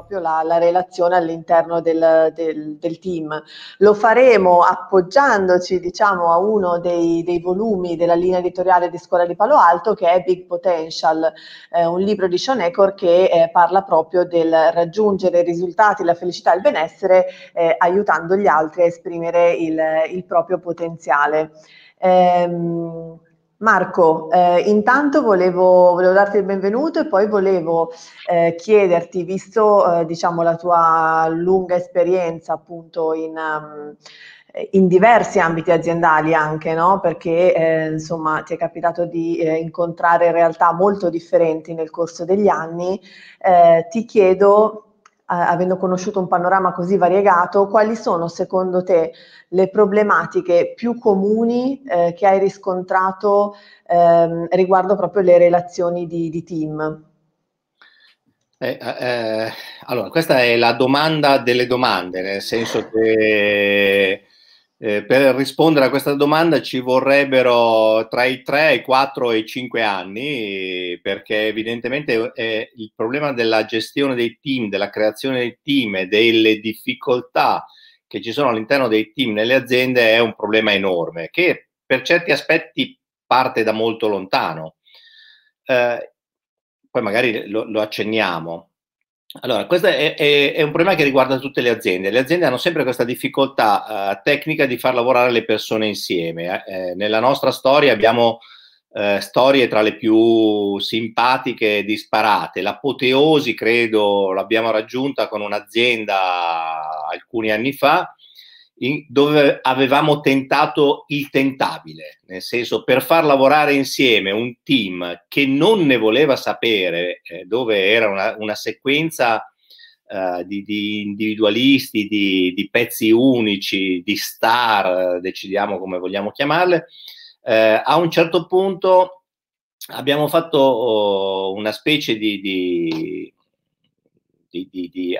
proprio la, la relazione all'interno del, del, del, team. Lo faremo appoggiandoci diciamo, a uno dei, dei, volumi della linea editoriale di Scuola di Palo Alto che è Big Potential, eh, un libro di Sean Ecor che eh, parla proprio del raggiungere i risultati, la felicità e il benessere eh, aiutando gli altri a esprimere il, il proprio potenziale. Ehm, Marco, eh, intanto volevo, volevo, darti il benvenuto e poi volevo eh, chiederti, visto eh, diciamo, la tua lunga esperienza appunto in, um, in diversi ambiti aziendali anche, no? perché eh, insomma ti è capitato di eh, incontrare realtà molto differenti nel corso degli anni, eh, ti chiedo avendo conosciuto un panorama così variegato, quali sono secondo te le problematiche più comuni eh, che hai riscontrato ehm, riguardo proprio le relazioni di, di team? Eh, eh, eh allora, questa è la domanda delle domande, nel senso che eh, per rispondere a questa domanda ci vorrebbero tra i 3, i 4 e i 5 anni, perché evidentemente eh, il problema della gestione dei team, della creazione dei team e delle difficoltà che ci sono all'interno dei team nelle aziende è un problema enorme, che per certi aspetti parte da molto lontano. Eh, poi magari lo, lo accenniamo. Allora, questo è, è, è, un problema che riguarda tutte le aziende. Le aziende hanno sempre questa difficoltà uh, tecnica di far lavorare le persone insieme. Eh, eh nella nostra storia abbiamo uh, storie tra le più simpatiche e disparate. L'apoteosi, credo, l'abbiamo raggiunta con un'azienda alcuni anni fa, in, dove avevamo tentato il tentabile, nel senso per far lavorare insieme un team che non ne voleva sapere eh, dove era una, una sequenza eh, di, di, individualisti, di, di, pezzi unici, di star, decidiamo come vogliamo chiamarle, eh, a un certo punto abbiamo fatto oh, una specie di, di di, di, di,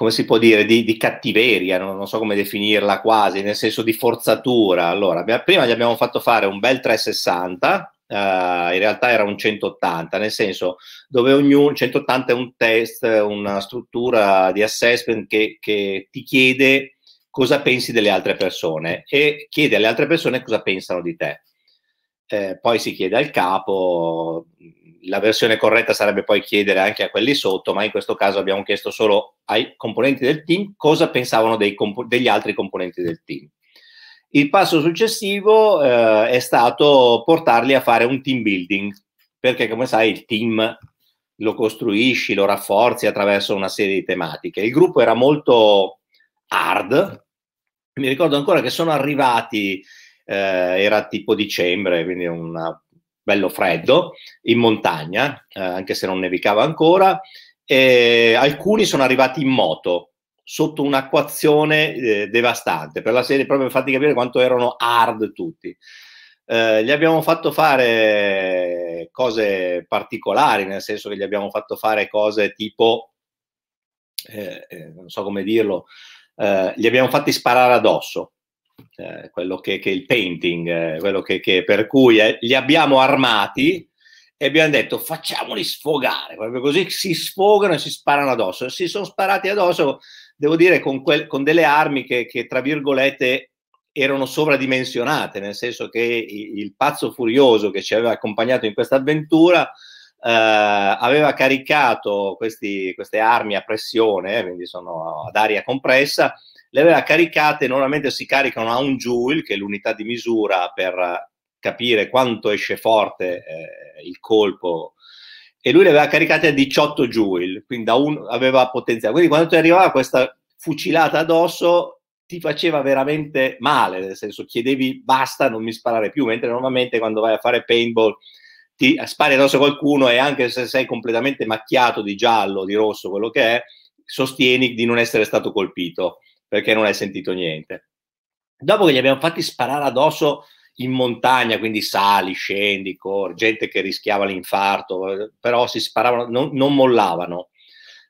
come si può dire, di, di cattiveria, non, non, so come definirla quasi, nel senso di forzatura. Allora, abbiamo, prima gli abbiamo fatto fare un bel 360, eh, in realtà era un 180, nel senso dove ognuno, 180 è un test, una struttura di assessment che, che ti chiede cosa pensi delle altre persone e chiede alle altre persone cosa pensano di te eh, poi si chiede al capo, la versione corretta sarebbe poi chiedere anche a quelli sotto, ma in questo caso abbiamo chiesto solo ai componenti del team cosa pensavano comp- degli altri componenti del team. Il passo successivo eh, è stato portarli a fare un team building, perché come sai il team lo costruisci, lo rafforzi attraverso una serie di tematiche. Il gruppo era molto hard, mi ricordo ancora che sono arrivati eh, era tipo dicembre, quindi un bello freddo, in montagna, eh, anche se non nevicava ancora, e alcuni sono arrivati in moto sotto un'acquazione eh, devastante, per la serie proprio per farti capire quanto erano hard tutti. Eh, gli abbiamo fatto fare cose particolari, nel senso che gli abbiamo fatto fare cose tipo, eh, eh, non so come dirlo, eh, gli abbiamo fatti sparare addosso. Eh, quello che, che, il painting, eh, quello che, che, per cui eh, li abbiamo armati e abbiamo detto facciamoli sfogare, proprio così si sfogano e si sparano addosso. Si sono sparati addosso, devo dire, con, quel, con delle armi che, che, tra virgolette, erano sovradimensionate, nel senso che il pazzo furioso che ci aveva accompagnato in questa avventura eh, aveva caricato questi, queste armi a pressione, quindi sono ad aria compressa, le aveva caricate, normalmente si caricano a un joule, che è l'unità di misura per capire quanto esce forte eh, il colpo, e lui le aveva caricate a 18 joule, quindi un, aveva potenziale. Quindi quando ti arrivava questa fucilata addosso ti faceva veramente male, nel senso chiedevi basta, non mi sparare più, mentre normalmente quando vai a fare paintball ti spari addosso a qualcuno e anche se sei completamente macchiato di giallo, di rosso, quello che è, sostieni di non essere stato colpito perché non hai sentito niente. Dopo che gli abbiamo fatti sparare addosso in montagna, quindi sali, scendi, corri, gente che rischiava l'infarto, però si sparavano, non, non mollavano.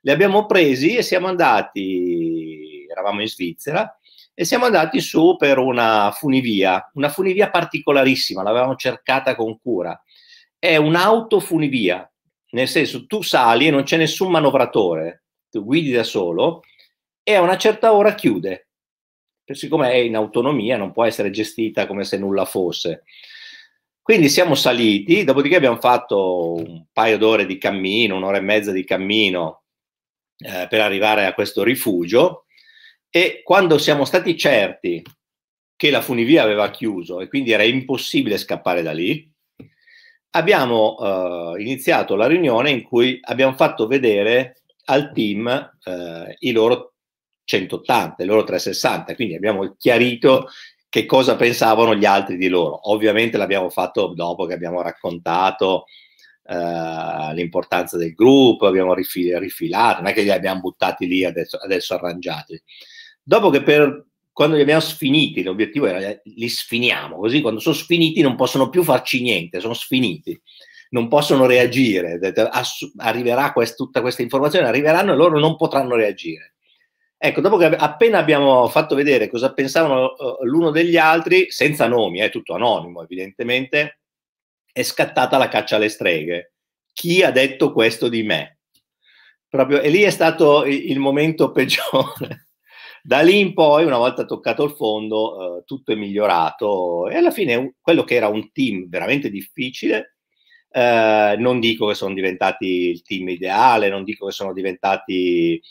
Li abbiamo presi e siamo andati, eravamo in Svizzera, e siamo andati su per una funivia, una funivia particolarissima, l'avevamo cercata con cura. È un'autofunivia, nel senso tu sali e non c'è nessun manovratore, tu guidi da solo e a una certa ora chiude, siccome è in autonomia non può essere gestita come se nulla fosse. Quindi siamo saliti, dopodiché abbiamo fatto un paio d'ore di cammino, un'ora e mezza di cammino eh, per arrivare a questo rifugio e quando siamo stati certi che la funivia aveva chiuso e quindi era impossibile scappare da lì, abbiamo eh, iniziato la riunione in cui abbiamo fatto vedere al team eh, i loro 180 loro 360, quindi abbiamo chiarito che cosa pensavano gli altri di loro. Ovviamente l'abbiamo fatto dopo che abbiamo raccontato eh, l'importanza del gruppo, abbiamo rifil- rifilato, non è che li abbiamo buttati lì adesso, adesso arrangiati. Dopo che per, quando li abbiamo sfiniti, l'obiettivo era li sfiniamo, così quando sono sfiniti non possono più farci niente, sono sfiniti, non possono reagire, arriverà quest- tutta questa informazione, arriveranno e loro non potranno reagire Ecco, dopo che appena abbiamo fatto vedere cosa pensavano eh, l'uno degli altri, senza nomi, è eh, tutto anonimo evidentemente, è scattata la caccia alle streghe. Chi ha detto questo di me? Proprio, e lì è stato il momento peggiore. da lì in poi, una volta toccato il fondo, eh, tutto è migliorato e alla fine quello che era un team veramente difficile, eh, non dico che sono diventati il team ideale, non dico che sono diventati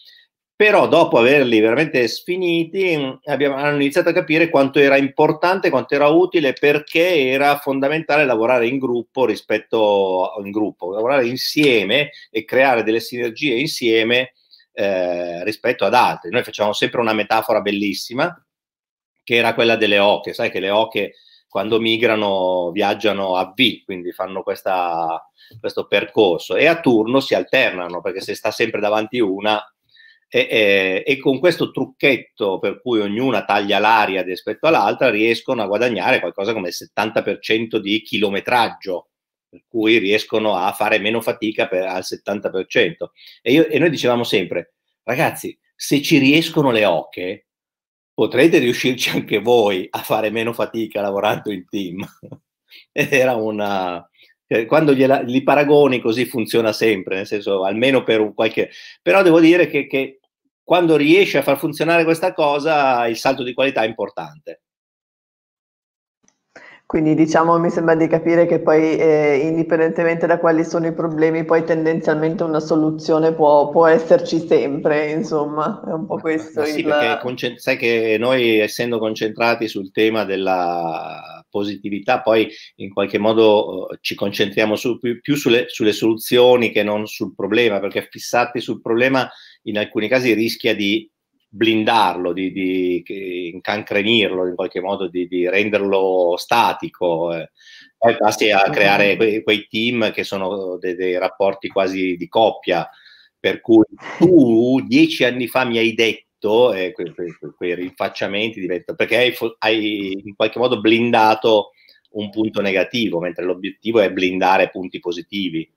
però dopo averli veramente sfiniti mm, abbiamo, hanno iniziato a capire quanto era importante, quanto era utile, perché era fondamentale lavorare in gruppo rispetto a, un gruppo, lavorare insieme e creare delle sinergie insieme eh, rispetto ad altri. Noi facciamo sempre una metafora bellissima, che era quella delle oche, sai che le oche quando migrano viaggiano a V, quindi fanno questa, questo percorso e a turno si alternano, perché se sta sempre davanti una e, e, eh, e, con questo trucchetto per cui ognuna taglia l'aria rispetto all'altra riescono a guadagnare qualcosa come il 70% di chilometraggio per cui riescono a fare meno fatica per, al 70% e, io, e, noi dicevamo sempre ragazzi se ci riescono le oche potrete riuscirci anche voi a fare meno fatica lavorando in team era una, eh, quando gliela, li paragoni così funziona sempre, nel senso almeno per un qualche... Però devo dire che, che quando riesci a far funzionare questa cosa, il salto di qualità è importante. Quindi diciamo mi sembra di capire che poi eh, indipendentemente da quali sono i problemi, poi tendenzialmente una soluzione può, può esserci sempre, insomma, è un po' questo. Ma sì, il... perché concent- sai che noi essendo concentrati sul tema della positività, poi in qualche modo eh, ci concentriamo su, più, più sulle, sulle, soluzioni che non sul problema, perché fissati sul problema in alcuni casi rischia di blindarlo, di, di incancrenirlo in qualche modo, di, di renderlo statico. poi eh. eh, passi a creare que, quei, team che sono de, dei rapporti quasi di coppia, per cui tu dieci anni fa mi hai detto, eh, quei, quei, quei rinfacciamenti diventano, perché hai, hai, in qualche modo blindato un punto negativo, mentre l'obiettivo è blindare punti positivi.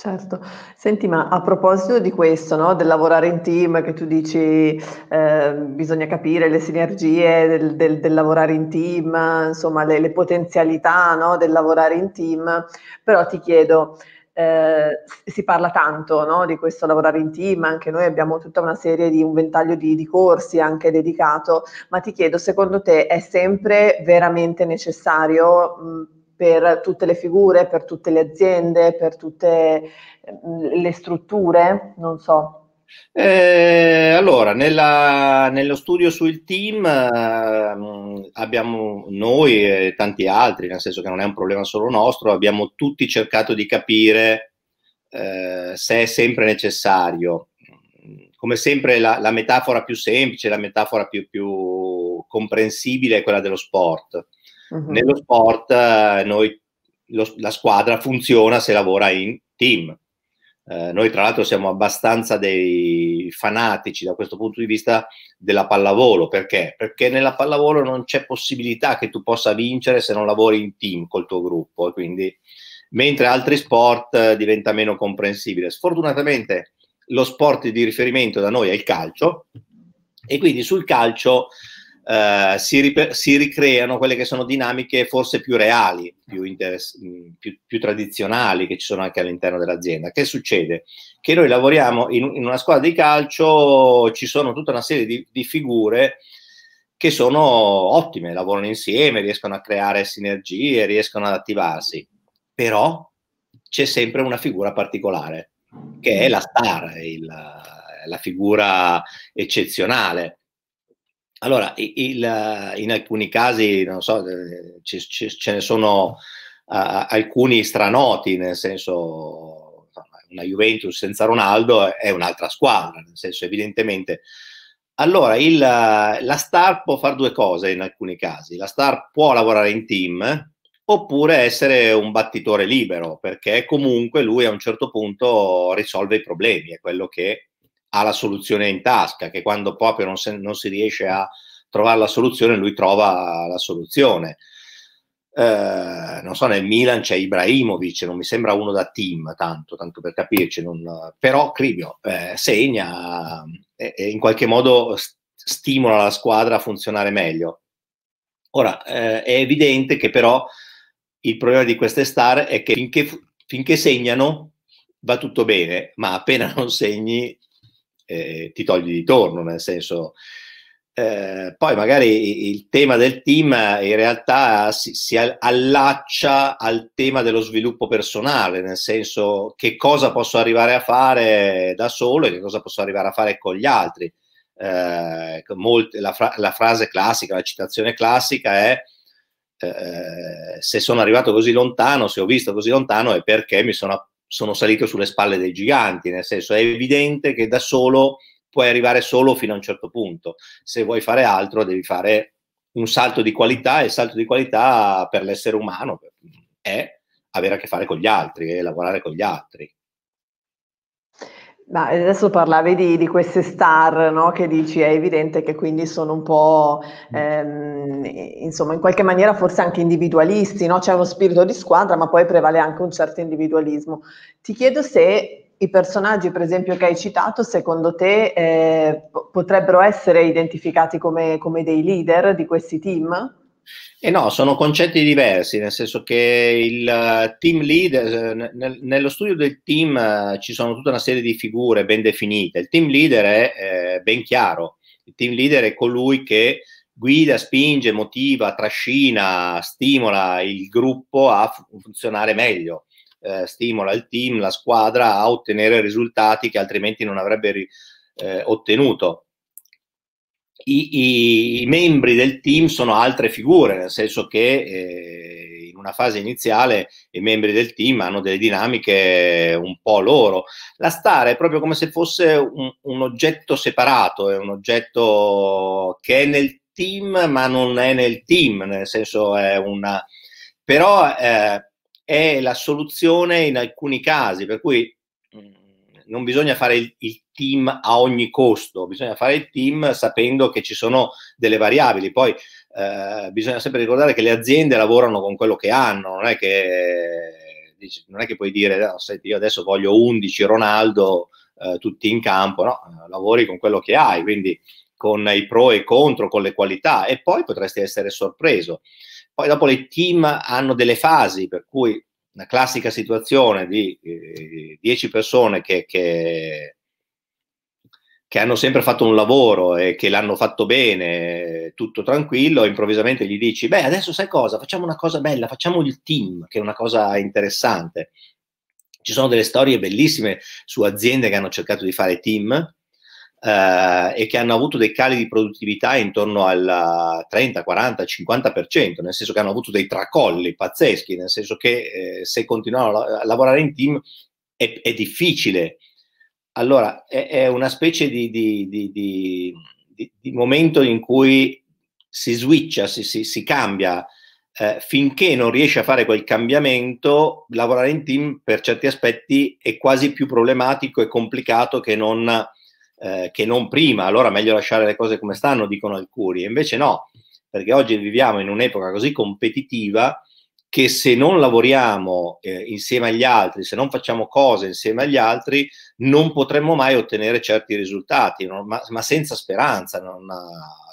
Certo, senti, ma a proposito di questo, no? del lavorare in team, che tu dici eh, bisogna capire le sinergie del, del, del lavorare in team, insomma le, le potenzialità no? del lavorare in team, però ti chiedo, eh, si parla tanto no? di questo lavorare in team, anche noi abbiamo tutta una serie di un ventaglio di, di, corsi anche dedicato, ma ti chiedo, secondo te è sempre veramente necessario? Mh, per tutte le figure, per tutte le aziende, per tutte mm, le strutture, non so. Eh, allora, nella, nello studio sul team eh, abbiamo noi e tanti altri, nel senso che non è un problema solo nostro, abbiamo tutti cercato di capire eh, se è sempre necessario. Come sempre la, la metafora più semplice, la metafora più, più comprensibile è quella dello sport Uh-huh. Nello sport eh, noi, lo, la squadra funziona se lavora in team. Eh, noi tra l'altro siamo abbastanza dei fanatici da questo punto di vista della pallavolo, perché? Perché nella pallavolo non c'è possibilità che tu possa vincere se non lavori in team col tuo gruppo, quindi mentre altri sport eh, diventa meno comprensibile. Sfortunatamente lo sport di riferimento da noi è il calcio e quindi sul calcio eh, si, rip- si, ricreano quelle che sono dinamiche forse più reali, più, interess- più, più, tradizionali che ci sono anche all'interno dell'azienda. Che succede? Che noi lavoriamo in, in una squadra di calcio, ci sono tutta una serie di, di figure che sono ottime, lavorano insieme, riescono a creare sinergie, riescono ad attivarsi, però c'è sempre una figura particolare, che è la star, il, la figura eccezionale. Allora, il, eh, in alcuni casi, non so, ce, eh, ce, ce ne sono uh, alcuni stranoti, nel senso una Juventus senza Ronaldo è un'altra squadra, nel senso evidentemente. Allora, il, la star può fare due cose in alcuni casi. La star può lavorare in team oppure essere un battitore libero, perché comunque lui a un certo punto risolve i problemi, è quello che ha la soluzione in tasca, che quando proprio non, se, non si riesce a trovare la soluzione, lui trova la soluzione. Eh, non so, nel Milan c'è Ibrahimovic, non mi sembra uno da team, tanto, tanto per capirci, non, però Cribio eh, segna e, e, in qualche modo stimola la squadra a funzionare meglio. Ora, eh, è evidente che però il problema di queste star è che finché, finché segnano va tutto bene, ma appena non segni eh, ti togli di torno, nel senso... Eh, poi magari il tema del team eh, in realtà si, si, allaccia al tema dello sviluppo personale, nel senso che cosa posso arrivare a fare da solo e che cosa posso arrivare a fare con gli altri. Eh, molte, la, fra, la, frase classica, la citazione classica è eh, eh, se sono arrivato così lontano, se ho visto così lontano è perché mi sono sono salito sulle spalle dei giganti, nel senso è evidente che da solo puoi arrivare solo fino a un certo punto, se vuoi fare altro devi fare un salto di qualità e il salto di qualità per l'essere umano è avere a che fare con gli altri e lavorare con gli altri. No, eh, adesso parlavi di, di queste star, no? Che dici è evidente che quindi sono un po', mm. ehm, insomma, in qualche maniera forse anche individualisti, no? C'è uno spirito di squadra, ma poi prevale anche un certo individualismo. Ti chiedo se i personaggi, per esempio, che hai citato, secondo te eh, potrebbero essere identificati come, come dei leader di questi team? Eh no, sono concetti diversi, nel senso che il eh, team leader, eh, nel, nello studio del team eh, ci sono tutta una serie di figure ben definite. Il team leader è eh, ben chiaro, il team leader è colui che guida, spinge, motiva, trascina, stimola il gruppo a funzionare meglio, eh, stimola il team, la squadra a ottenere risultati che altrimenti non avrebbe eh, ottenuto i, i, i, membri del team sono altre figure, nel senso che eh, in una fase iniziale i membri del team hanno delle dinamiche un po' loro. La star è proprio come se fosse un, un oggetto separato, è un oggetto che è nel team ma non è nel team, nel senso è una... però eh, è la soluzione in alcuni casi, per cui non bisogna fare il, il, team a ogni costo, bisogna fare il team sapendo che ci sono delle variabili. Poi eh, bisogna sempre ricordare che le aziende lavorano con quello che hanno, non è che, non è che puoi dire, no, ah, senti, io adesso voglio 11 Ronaldo eh, tutti in campo, no? Eh, lavori con quello che hai, quindi con i pro e i contro, con le qualità e poi potresti essere sorpreso. Poi dopo le team hanno delle fasi, per cui una classica situazione di 10 eh, persone che, che, che, hanno sempre fatto un lavoro e che l'hanno fatto bene, tutto tranquillo, improvvisamente gli dici, beh, adesso sai cosa, facciamo una cosa bella, facciamo il team, che è una cosa interessante. Ci sono delle storie bellissime su aziende che hanno cercato di fare team eh, e che hanno avuto dei cali di produttività intorno al 30, 40, 50%, nel senso che hanno avuto dei tracolli pazzeschi, nel senso che eh, se continuano a lavorare in team è, è difficile. Allora, è, è una specie di, di, di, di, momento in cui si switcha, si, si, si cambia. Eh, finché non riesce a fare quel cambiamento, lavorare in team per certi aspetti è quasi più problematico e complicato che non eh, che non prima, allora meglio lasciare le cose come stanno, dicono alcuni, invece no, perché oggi viviamo in un'epoca così competitiva che se non lavoriamo eh, insieme agli altri, se non facciamo cose insieme agli altri, non potremmo mai ottenere certi risultati, non, ma, ma, senza speranza non,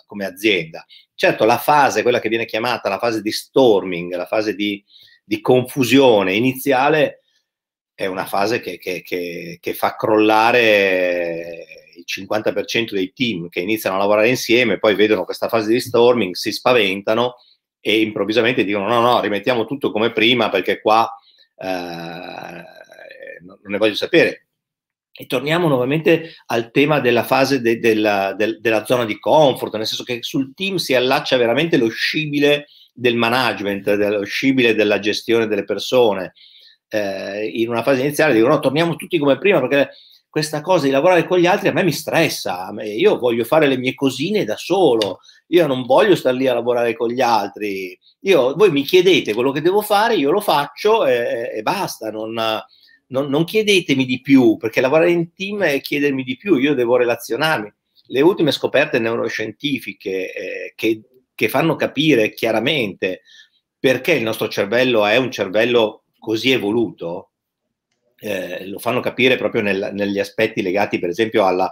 come azienda. Certo, la fase, quella che viene chiamata la fase di storming, la fase di, di confusione iniziale, è una fase che, che, che, che fa crollare il 50% dei team che iniziano a lavorare insieme poi vedono questa fase di storming, si spaventano e improvvisamente dicono no, no, rimettiamo tutto come prima perché qua eh, non ne voglio sapere. E torniamo nuovamente al tema della fase de, della, de, della zona di comfort, nel senso che sul team si allaccia veramente lo scibile del management, lo scibile della gestione delle persone. Eh, in una fase iniziale dicono no, torniamo tutti come prima perché questa cosa di lavorare con gli altri a me mi stressa, io voglio fare le mie cosine da solo, io non voglio star lì a lavorare con gli altri, io, voi mi chiedete quello che devo fare, io lo faccio e, e basta, non, non, non, chiedetemi di più, perché lavorare in team è chiedermi di più, io devo relazionarmi. Le ultime scoperte neuroscientifiche eh, che, che fanno capire chiaramente perché il nostro cervello è un cervello così evoluto, eh, lo fanno capire proprio nel, negli aspetti legati per esempio alla,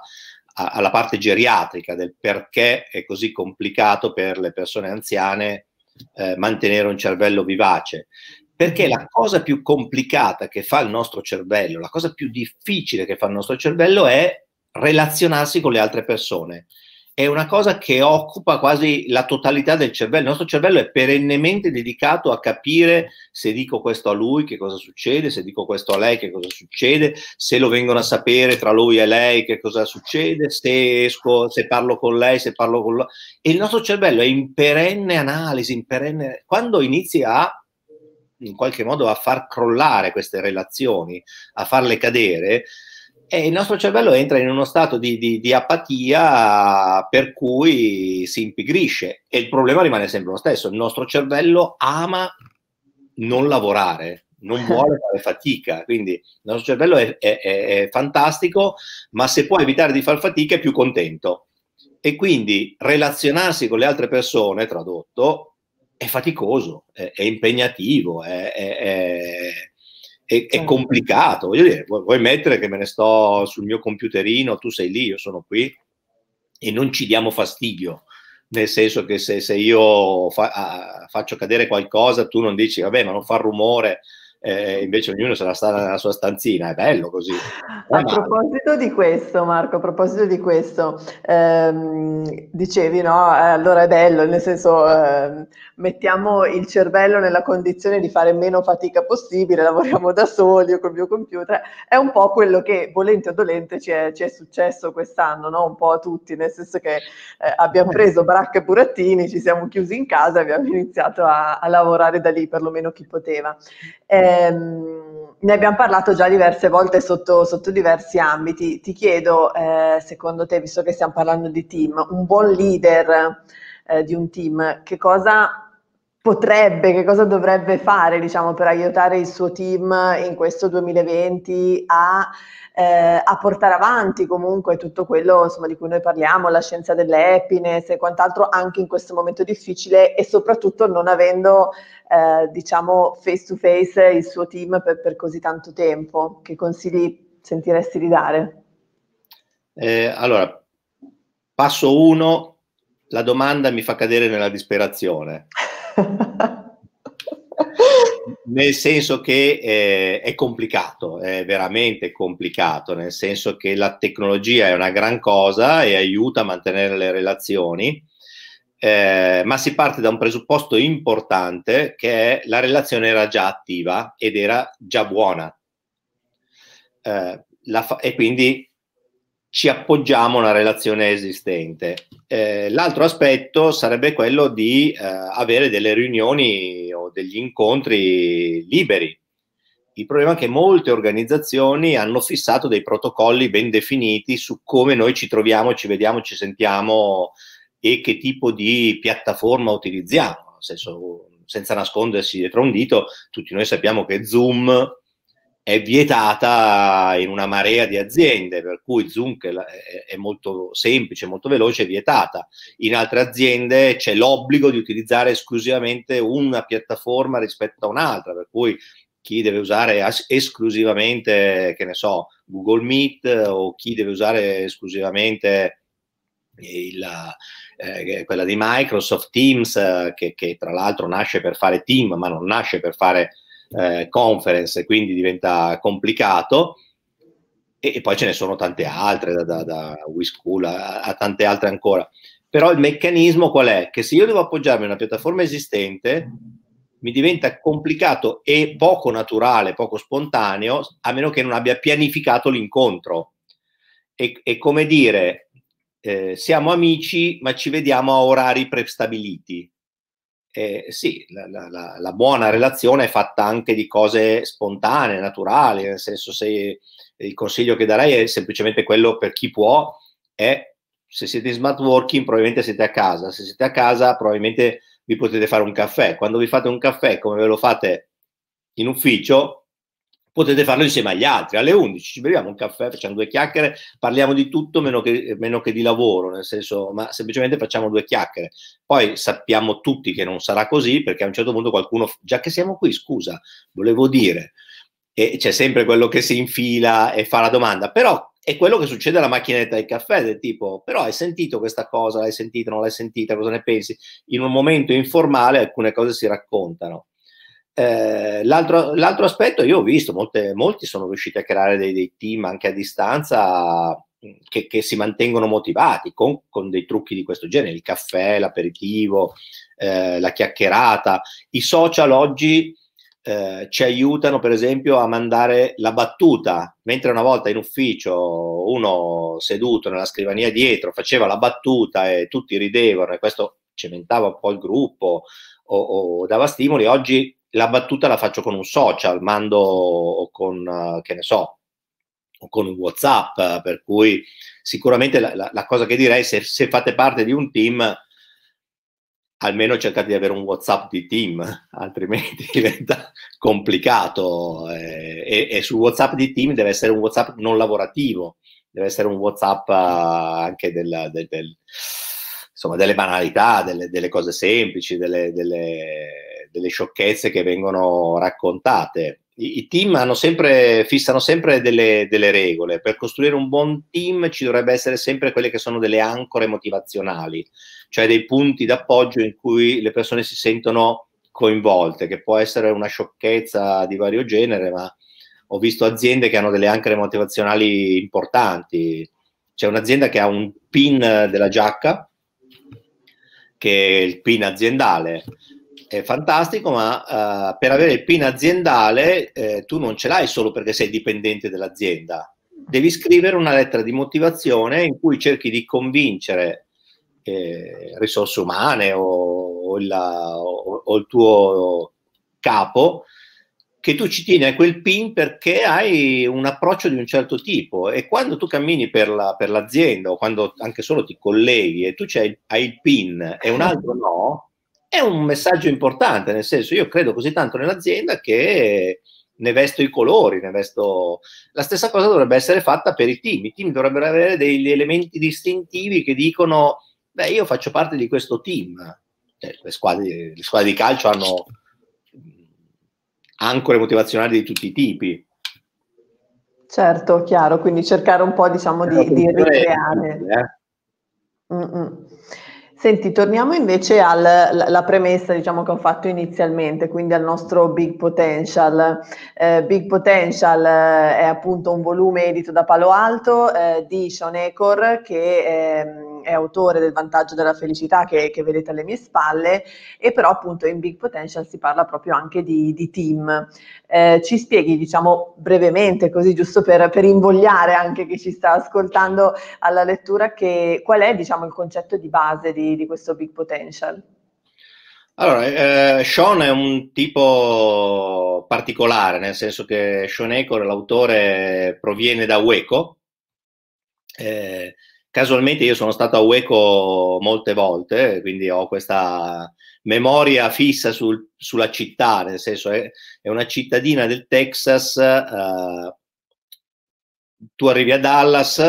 a, alla, parte geriatrica del perché è così complicato per le persone anziane eh, mantenere un cervello vivace. Perché mm-hmm. la cosa più complicata che fa il nostro cervello, la cosa più difficile che fa il nostro cervello è relazionarsi con le altre persone è una cosa che occupa quasi la totalità del cervello. Il nostro cervello è perennemente dedicato a capire se dico questo a lui che cosa succede, se dico questo a lei che cosa succede, se lo vengono a sapere tra lui e lei che cosa succede, se esco, se parlo con lei, se parlo con lui. E il nostro cervello è in perenne analisi, in perenne... Quando inizia a in qualche modo a far crollare queste relazioni, a farle cadere, e il nostro cervello entra in uno stato di, di, di apatia per cui si impigrisce e il problema rimane sempre lo stesso. Il nostro cervello ama non lavorare, non vuole fare fatica, quindi il nostro cervello è, è, è, fantastico, ma se può evitare di far fatica è più contento. E quindi relazionarsi con le altre persone, tradotto, è faticoso, è, è impegnativo, è, è, è certo. complicato, voglio dire, vu- vuoi mettere che me ne sto sul mio computerino, tu sei lì, io sono qui e non ci diamo fastidio, nel senso che se, se io fa- faccio cadere qualcosa tu non dici vabbè ma non fa rumore, eh, invece ognuno sarà stata nella sua stanzina, è bello così. È a eh, proposito di questo, Marco, a proposito di questo, ehm, dicevi no, eh, allora è bello, nel senso eh, mettiamo il cervello nella condizione di fare meno fatica possibile, lavoriamo da soli o col mio computer, è un po' quello che volente o dolente ci è, ci è successo quest'anno, no? un po' a tutti, nel senso che eh, abbiamo preso Bracca e Burattini, ci siamo chiusi in casa e abbiamo iniziato a, a lavorare da lì, perlomeno chi poteva. Eh, Ehm, ne abbiamo parlato già diverse volte sotto, sotto diversi ambiti. Ti chiedo, eh, secondo te, visto che stiamo parlando di team, un buon leader eh, di un team, che cosa potrebbe, che cosa dovrebbe fare diciamo, per aiutare il suo team in questo 2020 a, eh, a portare avanti comunque tutto quello insomma, di cui noi parliamo, la scienza dell'happiness e quant'altro anche in questo momento difficile e soprattutto non avendo eh, diciamo face to face il suo team per, per così tanto tempo. Che consigli sentiresti di dare? Eh, allora, passo uno, la domanda mi fa cadere nella disperazione. nel senso che eh, è complicato, è veramente complicato, nel senso che la tecnologia è una gran cosa e aiuta a mantenere le relazioni, eh, ma si parte da un presupposto importante che è la relazione era già attiva ed era già buona. Eh, fa- e quindi ci appoggiamo a una relazione esistente. Eh, l'altro aspetto sarebbe quello di eh, avere delle riunioni o degli incontri liberi. Il problema è che molte organizzazioni hanno fissato dei protocolli ben definiti su come noi ci troviamo, ci vediamo, ci sentiamo e che tipo di piattaforma utilizziamo. Nel senso, senza nascondersi dietro un dito, tutti noi sappiamo che Zoom è vietata in una marea di aziende, per cui Zoom è molto semplice, molto veloce, è vietata. In altre aziende c'è l'obbligo di utilizzare esclusivamente una piattaforma rispetto a un'altra, per cui chi deve usare esclusivamente, che ne so, Google Meet o chi deve usare esclusivamente il, eh, quella di Microsoft Teams, che, che tra l'altro nasce per fare team, ma non nasce per fare eh, conference, quindi diventa complicato. E, e, poi ce ne sono tante altre, da, da, da WeSchool a, a tante altre ancora. Però il meccanismo qual è? Che se io devo appoggiarmi a una piattaforma esistente, mi diventa complicato e poco naturale, poco spontaneo, a meno che non abbia pianificato l'incontro. E, e come dire, eh, siamo amici, ma ci vediamo a orari prestabiliti eh, sì, la, la, la, buona relazione è fatta anche di cose spontanee, naturali, nel senso se il consiglio che darei è semplicemente quello per chi può, è se siete in smart working probabilmente siete a casa, se siete a casa probabilmente vi potete fare un caffè, quando vi fate un caffè come ve lo fate in ufficio potete farlo insieme agli altri. Alle 11 ci beviamo un caffè, facciamo due chiacchiere, parliamo di tutto meno che, meno che di lavoro, nel senso, ma semplicemente facciamo due chiacchiere. Poi sappiamo tutti che non sarà così perché a un certo punto qualcuno, già che siamo qui, scusa, volevo dire, e c'è sempre quello che si infila e fa la domanda, però è quello che succede alla macchinetta del caffè, del tipo, però hai sentito questa cosa, l'hai sentita, non l'hai sentita, cosa ne pensi? In un momento informale alcune cose si raccontano eh, l'altro, l'altro, aspetto, io ho visto, molte, molti sono riusciti a creare dei, dei team anche a distanza mm, che, che si mantengono motivati con, con, dei trucchi di questo genere, il caffè, l'aperitivo, eh, la chiacchierata. I social oggi eh, ci aiutano per esempio a mandare la battuta, mentre una volta in ufficio uno seduto nella scrivania dietro faceva la battuta e tutti ridevano e questo cementava un po' il gruppo o, o dava stimoli, oggi la battuta la faccio con un social, mando con, che ne so, con un WhatsApp, per cui sicuramente la, la, la cosa che direi se, se fate parte di un team almeno cercate di avere un WhatsApp di team, altrimenti diventa complicato. Eh, e, e, sul WhatsApp di team deve essere un WhatsApp non lavorativo, deve essere un WhatsApp eh, anche del, del, del, insomma, delle banalità, delle, delle cose semplici, delle, delle delle sciocchezze che vengono raccontate. I, i team sempre, fissano sempre delle, delle, regole. Per costruire un buon team ci dovrebbe essere sempre quelle che sono delle ancore motivazionali, cioè dei punti d'appoggio in cui le persone si sentono coinvolte, che può essere una sciocchezza di vario genere, ma ho visto aziende che hanno delle ancore motivazionali importanti. C'è un'azienda che ha un pin della giacca, che è il pin aziendale, è fantastico, ma uh, per avere il PIN aziendale eh, tu non ce l'hai solo perché sei dipendente dell'azienda. Devi scrivere una lettera di motivazione in cui cerchi di convincere eh, risorse umane o, o, la, o, o il tuo capo che tu ci tieni a quel PIN perché hai un approccio di un certo tipo e quando tu cammini per, la, per l'azienda o quando anche solo ti colleghi e tu hai il PIN e un altro no, è un messaggio importante, nel senso io credo così tanto nell'azienda che ne vesto i colori, ne vesto... La stessa cosa dovrebbe essere fatta per i team, i team dovrebbero avere degli elementi distintivi che dicono, beh, io faccio parte di questo team. Cioè, le, squadre, le squadre di calcio hanno ancore motivazionali di tutti i tipi. Certo, chiaro, quindi cercare un po' diciamo di, certo, di ricreare. Eh? Mm, mm. Senti, torniamo invece alla premessa diciamo, che ho fatto inizialmente, quindi al nostro Big Potential. Eh, Big Potential eh, è appunto un volume edito da Palo Alto eh, di Sean Ecor che... Ehm, è autore del vantaggio della felicità che, che, vedete alle mie spalle e però appunto in Big Potential si parla proprio anche di, di team. Eh, ci spieghi diciamo brevemente così giusto per, per, invogliare anche chi ci sta ascoltando alla lettura che, qual è diciamo il concetto di base di, di questo Big Potential? Allora, eh, Sean è un tipo particolare, nel senso che Sean Ecor, l'autore, proviene da Ueco, eh, Casualmente io sono stato a Ueco molte volte, quindi ho questa memoria fissa sul, sulla città, nel senso è, è una cittadina del Texas, eh, tu arrivi a Dallas,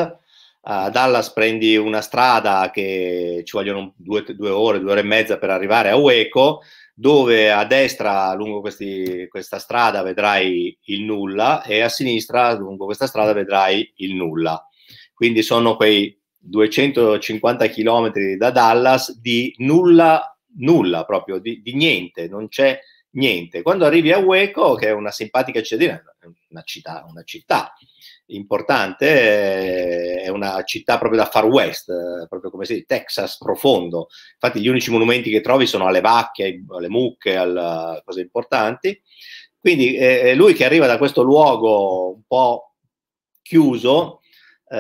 a Dallas prendi una strada che ci vogliono due, due, ore, due ore e mezza per arrivare a Ueco, dove a destra lungo questi, questa strada vedrai il nulla e a sinistra lungo questa strada vedrai il nulla. Quindi sono quei 250 km da Dallas di nulla, nulla proprio, di, di niente, non c'è niente. Quando arrivi a Waco, che è una simpatica cittadina, una città, una città importante, eh, è una città proprio da far west, eh, proprio come si dice, Texas profondo. Infatti gli unici monumenti che trovi sono alle vacche, alle mucche, alle eh, cose importanti. Quindi eh, lui che arriva da questo luogo un po' chiuso, eh,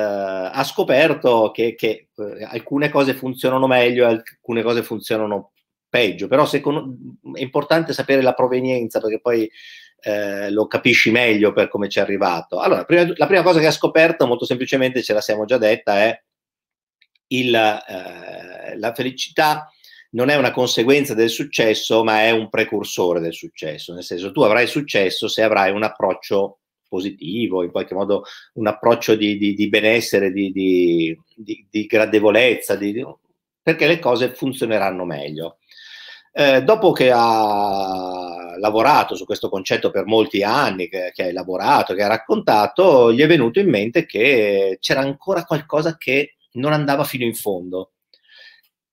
ha scoperto che, che eh, alcune cose funzionano meglio e alcune cose funzionano peggio, però secondo, è importante sapere la provenienza perché poi eh, lo capisci meglio per come ci è arrivato. Allora, prima, la prima cosa che ha scoperto, molto semplicemente ce la siamo già detta, è il, eh, la felicità non è una conseguenza del successo, ma è un precursore del successo, nel senso tu avrai successo se avrai un approccio positivo, in qualche modo un approccio di, di, di benessere, di, di gradevolezza, perché le cose funzioneranno meglio. Eh, dopo che ha lavorato su questo concetto per molti anni, che, che ha elaborato, che ha raccontato, gli è venuto in mente che c'era ancora qualcosa che non andava fino in fondo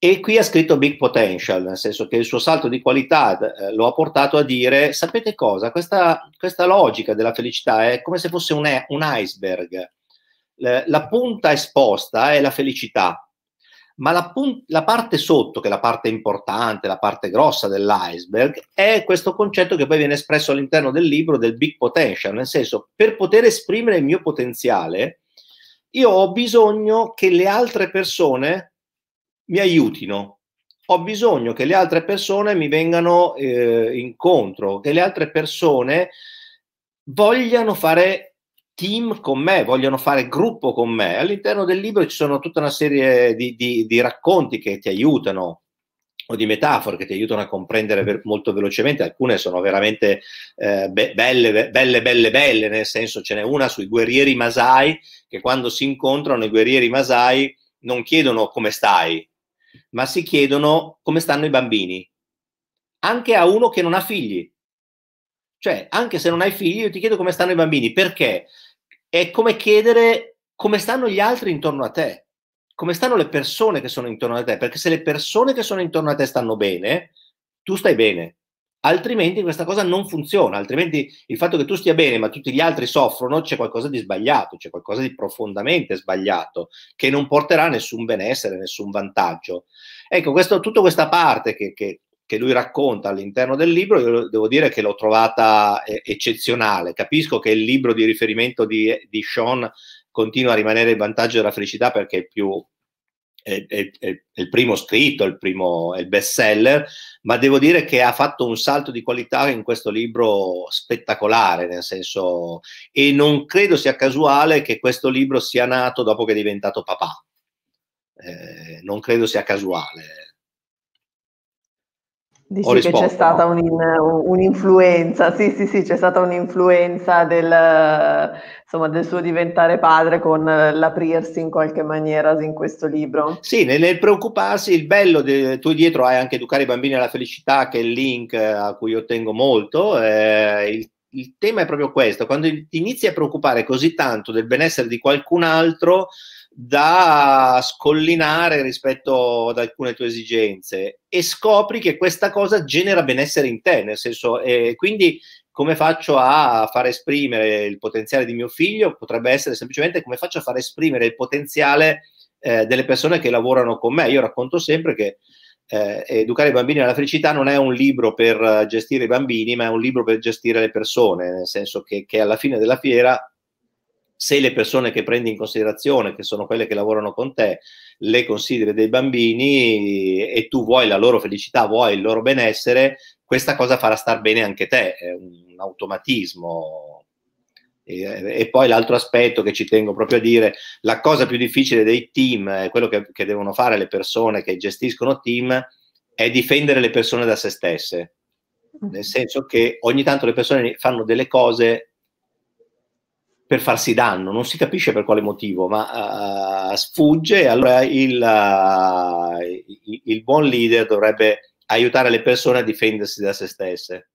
e qui ha scritto Big Potential, nel senso che il suo salto di qualità eh, lo ha portato a dire, sapete cosa, questa, questa logica della felicità è come se fosse un, un iceberg. La, la punta esposta è la felicità, ma la, pun- la, parte sotto, che è la parte importante, la parte grossa dell'iceberg, è questo concetto che poi viene espresso all'interno del libro del big potential, nel senso per poter esprimere il mio potenziale, io ho bisogno che le altre persone mi aiutino. Ho bisogno che le altre persone mi vengano eh, incontro, che le altre persone vogliano fare team con me, vogliono fare gruppo con me. All'interno del libro ci sono tutta una serie di, di, di racconti che ti aiutano o di metafore che ti aiutano a comprendere molto velocemente, alcune sono veramente eh, be- belle, belle, belle, belle, nel senso ce n'è una sui guerrieri Masai, che quando si incontrano i guerrieri Masai non chiedono come stai, ma si chiedono come stanno i bambini, anche a uno che non ha figli. Cioè, anche se non hai figli, io ti chiedo come stanno i bambini, perché è come chiedere come stanno gli altri intorno a te, come stanno le persone che sono intorno a te, perché se le persone che sono intorno a te stanno bene, tu stai bene altrimenti questa cosa non funziona, altrimenti il fatto che tu stia bene ma tutti gli altri soffrono c'è qualcosa di sbagliato, c'è qualcosa di profondamente sbagliato che non porterà a nessun benessere, nessun vantaggio. Ecco, questo, tutta questa parte che, che, che, lui racconta all'interno del libro, io devo dire che l'ho trovata eh, eccezionale, capisco che il libro di riferimento di, di Sean continua a rimanere il vantaggio della felicità perché è più è, è, è, il primo scritto, il primo, è il best seller, ma devo dire che ha fatto un salto di qualità in questo libro spettacolare, nel senso, e non credo sia casuale che questo libro sia nato dopo che è diventato papà. Eh, non credo sia casuale Dici che risposto, c'è stata no? un, un'influenza, sì sì sì, c'è stata un'influenza del, insomma, del suo diventare padre con l'aprirsi in qualche maniera in questo libro. Sì, nel, nel preoccuparsi, il bello, de, tu dietro hai anche Educare i bambini alla felicità, che è il link eh, a cui io tengo molto, eh, il il tema è proprio questo, quando ti inizi a preoccupare così tanto del benessere di qualcun altro, da scollinare rispetto ad alcune tue esigenze e scopri che questa cosa genera benessere in te, nel senso, eh, quindi come faccio a far esprimere il potenziale di mio figlio? Potrebbe essere semplicemente come faccio a far esprimere il potenziale eh, delle persone che lavorano con me. Io racconto sempre che eh, educare i bambini alla felicità non è un libro per gestire i bambini, ma è un libro per gestire le persone, nel senso che, che alla fine della fiera se le persone che prendi in considerazione, che sono quelle che lavorano con te, le consideri dei bambini e tu vuoi la loro felicità, vuoi il loro benessere, questa cosa farà star bene anche te, è un automatismo. E, e poi l'altro aspetto che ci tengo proprio a dire, la cosa più difficile dei team, quello che, che devono fare le persone che gestiscono team, è difendere le persone da se stesse. Nel senso che ogni tanto le persone fanno delle cose per farsi danno, non si capisce per quale motivo, ma uh, sfugge e allora il, uh, il, il buon leader dovrebbe aiutare le persone a difendersi da se stesse.